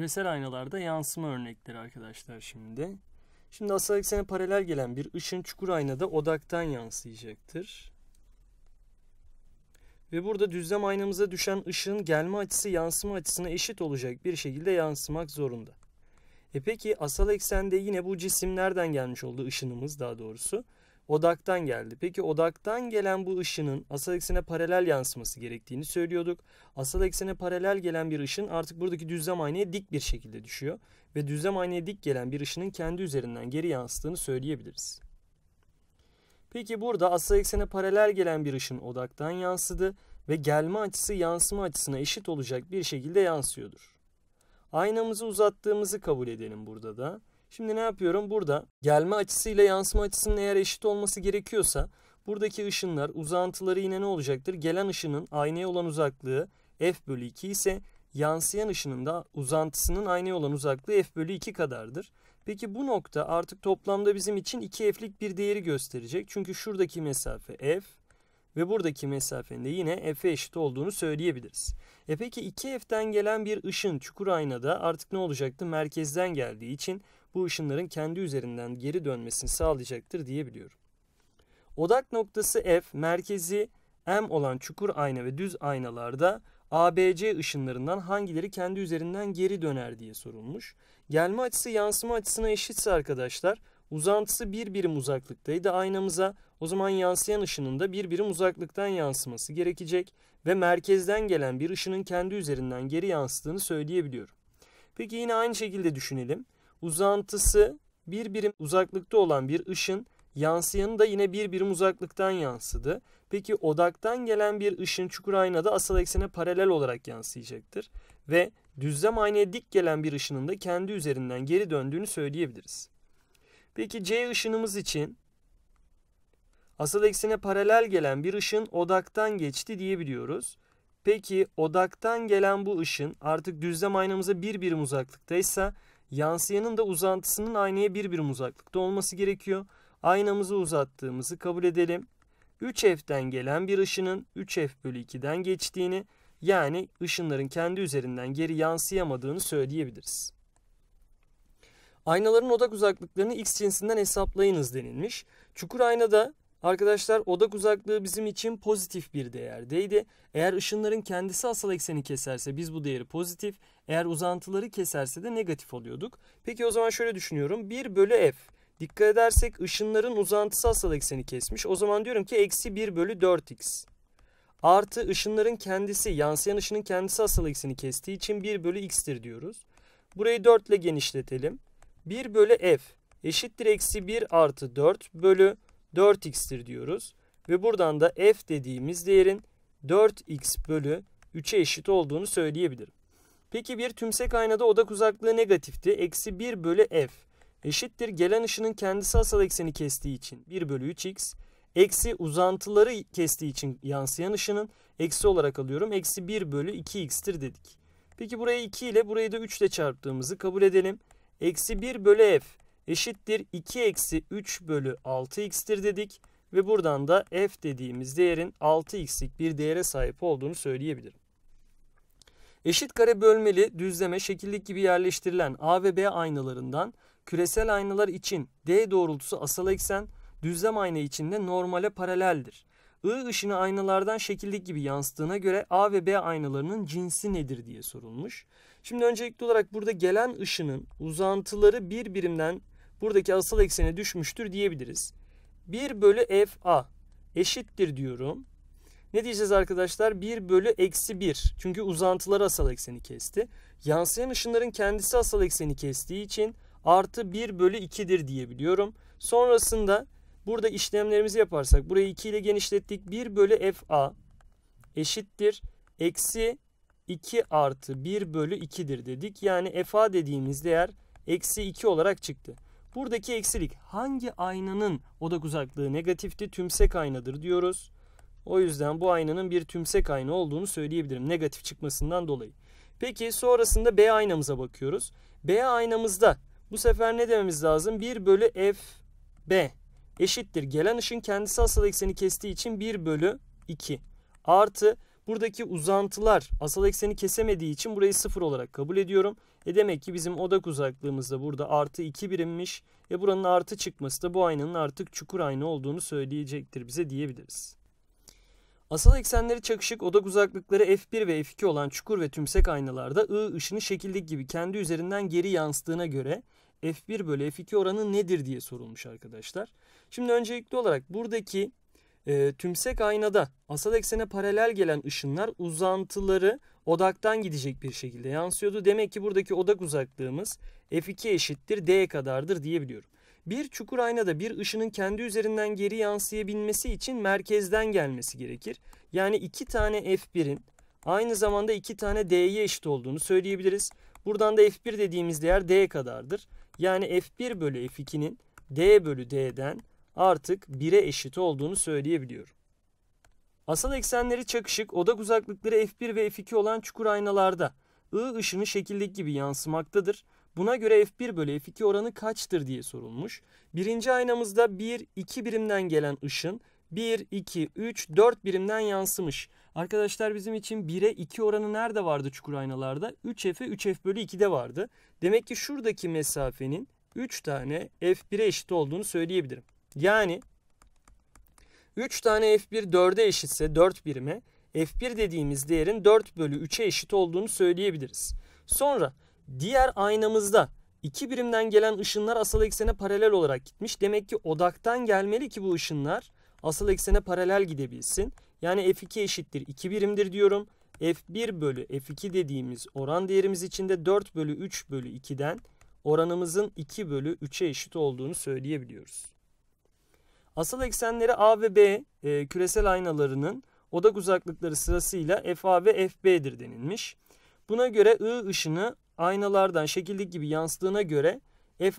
küresel aynalarda yansıma örnekleri arkadaşlar şimdi. Şimdi asal eksene paralel gelen bir ışın çukur aynada odaktan yansıyacaktır. Ve burada düzlem aynamıza düşen ışığın gelme açısı yansıma açısına eşit olacak bir şekilde yansımak zorunda. E peki asal eksende yine bu cisim nereden gelmiş oldu ışınımız daha doğrusu? odaktan geldi. Peki odaktan gelen bu ışının asal eksene paralel yansıması gerektiğini söylüyorduk. Asal eksene paralel gelen bir ışın artık buradaki düzlem aynaya dik bir şekilde düşüyor ve düzlem aynaya dik gelen bir ışının kendi üzerinden geri yansıdığını söyleyebiliriz. Peki burada asal eksene paralel gelen bir ışın odaktan yansıdı ve gelme açısı yansıma açısına eşit olacak bir şekilde yansıyordur. Aynamızı uzattığımızı kabul edelim burada da Şimdi ne yapıyorum? Burada gelme açısıyla yansıma açısının eğer eşit olması gerekiyorsa buradaki ışınlar uzantıları yine ne olacaktır? Gelen ışının aynaya olan uzaklığı f bölü 2 ise yansıyan ışının da uzantısının aynaya olan uzaklığı f bölü 2 kadardır. Peki bu nokta artık toplamda bizim için 2f'lik bir değeri gösterecek. Çünkü şuradaki mesafe f ve buradaki mesafenin de yine f'e eşit olduğunu söyleyebiliriz. E peki 2f'den gelen bir ışın çukur aynada artık ne olacaktı? Merkezden geldiği için bu ışınların kendi üzerinden geri dönmesini sağlayacaktır diyebiliyorum. Odak noktası F merkezi M olan çukur ayna ve düz aynalarda ABC ışınlarından hangileri kendi üzerinden geri döner diye sorulmuş. Gelme açısı yansıma açısına eşitse arkadaşlar uzantısı bir birim uzaklıktaydı aynamıza. O zaman yansıyan ışının da bir birim uzaklıktan yansıması gerekecek ve merkezden gelen bir ışının kendi üzerinden geri yansıdığını söyleyebiliyorum. Peki yine aynı şekilde düşünelim uzantısı bir birim uzaklıkta olan bir ışın yansıyanı da yine bir birim uzaklıktan yansıdı. Peki odaktan gelen bir ışın çukur aynada asıl eksene paralel olarak yansıyacaktır. Ve düzlem aynaya dik gelen bir ışının da kendi üzerinden geri döndüğünü söyleyebiliriz. Peki C ışınımız için asıl eksene paralel gelen bir ışın odaktan geçti diyebiliyoruz. Peki odaktan gelen bu ışın artık düzlem aynamıza bir birim uzaklıktaysa Yansıyanın da uzantısının aynaya bir birim uzaklıkta olması gerekiyor. Aynamızı uzattığımızı kabul edelim. 3F'den gelen bir ışının 3F bölü 2'den geçtiğini yani ışınların kendi üzerinden geri yansıyamadığını söyleyebiliriz. Aynaların odak uzaklıklarını x cinsinden hesaplayınız denilmiş. Çukur aynada Arkadaşlar odak uzaklığı bizim için pozitif bir değerdeydi. Eğer ışınların kendisi asal ekseni keserse biz bu değeri pozitif, eğer uzantıları keserse de negatif oluyorduk. Peki o zaman şöyle düşünüyorum. 1 bölü f. Dikkat edersek ışınların uzantısı asal ekseni kesmiş. O zaman diyorum ki eksi 1 bölü 4x. Artı ışınların kendisi, yansıyan ışının kendisi asal ekseni kestiği için 1 bölü x'tir diyoruz. Burayı 4 ile genişletelim. 1 bölü f eşittir eksi 1 artı 4 bölü 4x'tir diyoruz. Ve buradan da f dediğimiz değerin 4x bölü 3'e eşit olduğunu söyleyebilirim. Peki bir tümsek aynada odak uzaklığı negatifti. Eksi 1 bölü f eşittir. Gelen ışının kendisi asal ekseni kestiği için 1 bölü 3x. Eksi uzantıları kestiği için yansıyan ışının eksi olarak alıyorum. Eksi 1 bölü 2x'tir dedik. Peki burayı 2 ile burayı da 3 ile çarptığımızı kabul edelim. Eksi 1 bölü f eşittir 2 eksi 3 bölü 6x'tir dedik. Ve buradan da f dediğimiz değerin 6x'lik bir değere sahip olduğunu söyleyebilirim. Eşit kare bölmeli düzleme şekillik gibi yerleştirilen A ve B aynalarından küresel aynalar için D doğrultusu asal eksen, düzlem ayna içinde normale paraleldir. I ışını aynalardan şekillik gibi yansıttığına göre A ve B aynalarının cinsi nedir diye sorulmuş. Şimdi öncelikli olarak burada gelen ışının uzantıları bir birimden buradaki asıl eksene düşmüştür diyebiliriz. 1 bölü f a eşittir diyorum. Ne diyeceğiz arkadaşlar? 1 bölü eksi 1. Çünkü uzantıları asal ekseni kesti. Yansıyan ışınların kendisi asal ekseni kestiği için artı 1 bölü 2'dir diyebiliyorum. Sonrasında burada işlemlerimizi yaparsak burayı 2 ile genişlettik. 1 bölü f a eşittir. Eksi 2 artı 1 bölü 2'dir dedik. Yani f a dediğimiz değer eksi 2 olarak çıktı. Buradaki eksilik hangi aynanın odak uzaklığı negatifti? Tümsek aynadır diyoruz. O yüzden bu aynanın bir tümsek ayna olduğunu söyleyebilirim negatif çıkmasından dolayı. Peki sonrasında B aynamıza bakıyoruz. B aynamızda bu sefer ne dememiz lazım? 1 bölü F B eşittir. Gelen ışın kendisi asal ekseni kestiği için 1 bölü 2 artı Buradaki uzantılar asal ekseni kesemediği için burayı sıfır olarak kabul ediyorum. E demek ki bizim odak uzaklığımız da burada artı 2 birimmiş. E buranın artı çıkması da bu aynanın artık çukur aynı olduğunu söyleyecektir bize diyebiliriz. Asal eksenleri çakışık odak uzaklıkları f1 ve f2 olan çukur ve tümsek aynalarda I ışını şekillik gibi kendi üzerinden geri yansıdığına göre f1 bölü f2 oranı nedir diye sorulmuş arkadaşlar. Şimdi öncelikli olarak buradaki e, tümsek aynada asal eksene paralel gelen ışınlar uzantıları odaktan gidecek bir şekilde yansıyordu. Demek ki buradaki odak uzaklığımız f2 eşittir d kadardır diyebiliyorum. Bir çukur aynada bir ışının kendi üzerinden geri yansıyabilmesi için merkezden gelmesi gerekir. Yani iki tane f1'in aynı zamanda iki tane d'ye eşit olduğunu söyleyebiliriz. Buradan da f1 dediğimiz değer d kadardır. Yani f1 bölü f2'nin d bölü d'den artık 1'e eşit olduğunu söyleyebiliyorum. Asal eksenleri çakışık, odak uzaklıkları f1 ve f2 olan çukur aynalarda I ışını şekildeki gibi yansımaktadır. Buna göre f1 bölü f2 oranı kaçtır diye sorulmuş. Birinci aynamızda 1, 2 birimden gelen ışın 1, 2, 3, 4 birimden yansımış. Arkadaşlar bizim için 1'e 2 oranı nerede vardı çukur aynalarda? 3f'e 3f bölü 2'de vardı. Demek ki şuradaki mesafenin 3 tane f1'e eşit olduğunu söyleyebilirim. Yani 3 tane f1 4'e eşitse 4 birime f1 dediğimiz değerin 4 bölü 3'e eşit olduğunu söyleyebiliriz. Sonra diğer aynamızda 2 birimden gelen ışınlar asal eksene paralel olarak gitmiş. Demek ki odaktan gelmeli ki bu ışınlar asal eksene paralel gidebilsin. Yani f2 eşittir 2 birimdir diyorum. f1 bölü f2 dediğimiz oran değerimiz içinde 4 bölü 3 bölü 2'den oranımızın 2 bölü 3'e eşit olduğunu söyleyebiliyoruz. Asıl eksenleri A ve B e, küresel aynalarının odak uzaklıkları sırasıyla FA ve FB'dir denilmiş. Buna göre I ışını aynalardan şekillik gibi yansıdığına göre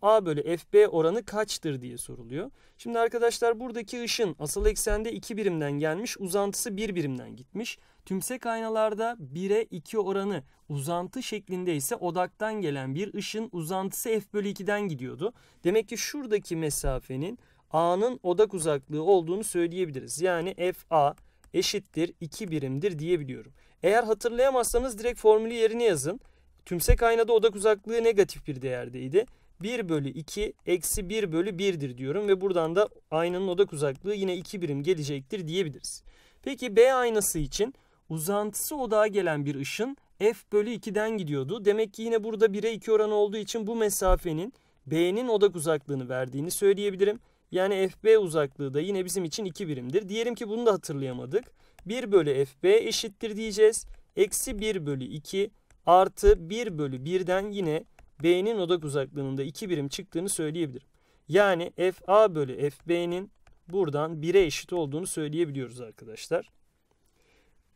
FA bölü FB oranı kaçtır diye soruluyor. Şimdi arkadaşlar buradaki ışın asıl eksende 2 birimden gelmiş uzantısı 1 bir birimden gitmiş. Tümsek aynalarda 1'e 2 oranı uzantı şeklinde ise odaktan gelen bir ışın uzantısı F bölü 2'den gidiyordu. Demek ki şuradaki mesafenin A'nın odak uzaklığı olduğunu söyleyebiliriz. Yani FA eşittir 2 birimdir diyebiliyorum. Eğer hatırlayamazsanız direkt formülü yerine yazın. Tümsek aynada odak uzaklığı negatif bir değerdeydi. 1 bölü 2 eksi 1 bölü 1'dir diyorum ve buradan da aynanın odak uzaklığı yine 2 birim gelecektir diyebiliriz. Peki B aynası için uzantısı odağa gelen bir ışın f bölü 2'den gidiyordu. Demek ki yine burada 1'e 2 oranı olduğu için bu mesafenin B'nin odak uzaklığını verdiğini söyleyebilirim. Yani FB uzaklığı da yine bizim için 2 birimdir. Diyelim ki bunu da hatırlayamadık. 1 bölü FB eşittir diyeceğiz. Eksi 1 bölü 2 artı 1 bölü 1'den yine B'nin odak uzaklığının da 2 birim çıktığını söyleyebilirim. Yani FA bölü FB'nin buradan 1'e eşit olduğunu söyleyebiliyoruz arkadaşlar.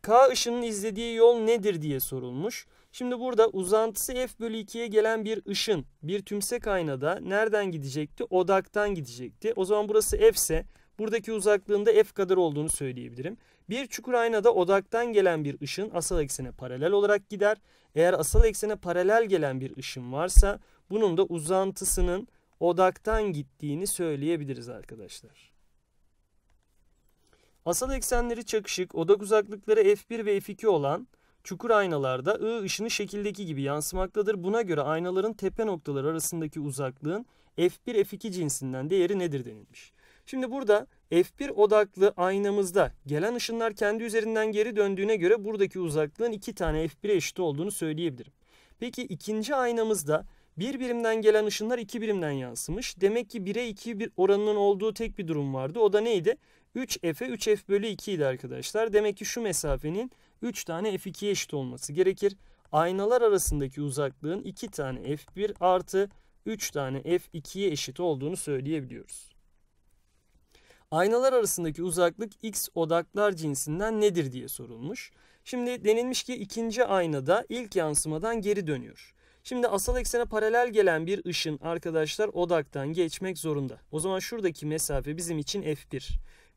K ışının izlediği yol nedir diye sorulmuş. Şimdi burada uzantısı f bölü 2'ye gelen bir ışın bir tümsek aynada nereden gidecekti? Odaktan gidecekti. O zaman burası f ise buradaki uzaklığında f kadar olduğunu söyleyebilirim. Bir çukur aynada odaktan gelen bir ışın asal eksene paralel olarak gider. Eğer asal eksene paralel gelen bir ışın varsa bunun da uzantısının odaktan gittiğini söyleyebiliriz arkadaşlar. Asal eksenleri çakışık odak uzaklıkları f1 ve f2 olan Çukur aynalarda I ışını şekildeki gibi yansımaktadır. Buna göre aynaların tepe noktaları arasındaki uzaklığın F1 F2 cinsinden değeri nedir denilmiş. Şimdi burada F1 odaklı aynamızda gelen ışınlar kendi üzerinden geri döndüğüne göre buradaki uzaklığın 2 tane F1'e eşit olduğunu söyleyebilirim. Peki ikinci aynamızda bir birimden gelen ışınlar iki birimden yansımış. Demek ki 1'e 2 bir oranının olduğu tek bir durum vardı. O da neydi? 3F'e 3F bölü 2 idi arkadaşlar. Demek ki şu mesafenin 3 tane f2'ye eşit olması gerekir. Aynalar arasındaki uzaklığın 2 tane f1 artı 3 tane f2'ye eşit olduğunu söyleyebiliyoruz. Aynalar arasındaki uzaklık x odaklar cinsinden nedir diye sorulmuş. Şimdi denilmiş ki ikinci aynada ilk yansımadan geri dönüyor. Şimdi asal eksene paralel gelen bir ışın arkadaşlar odaktan geçmek zorunda. O zaman şuradaki mesafe bizim için f1.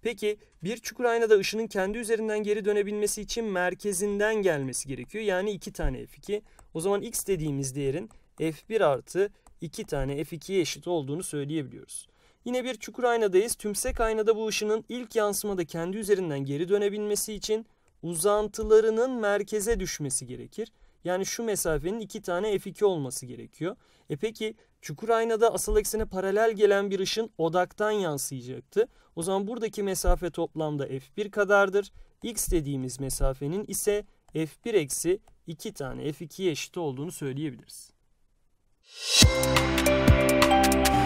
Peki bir çukur aynada ışının kendi üzerinden geri dönebilmesi için merkezinden gelmesi gerekiyor. Yani 2 tane f2. O zaman x dediğimiz değerin f1 artı 2 tane f2'ye eşit olduğunu söyleyebiliyoruz. Yine bir çukur aynadayız. Tümsek aynada bu ışının ilk yansımada kendi üzerinden geri dönebilmesi için uzantılarının merkeze düşmesi gerekir. Yani şu mesafenin iki tane F2 olması gerekiyor. E peki Çukur aynada asıl eksene paralel gelen bir ışın odaktan yansıyacaktı. O zaman buradaki mesafe toplamda f1 kadardır. x dediğimiz mesafenin ise f1 eksi 2 tane f2'ye eşit olduğunu söyleyebiliriz. Müzik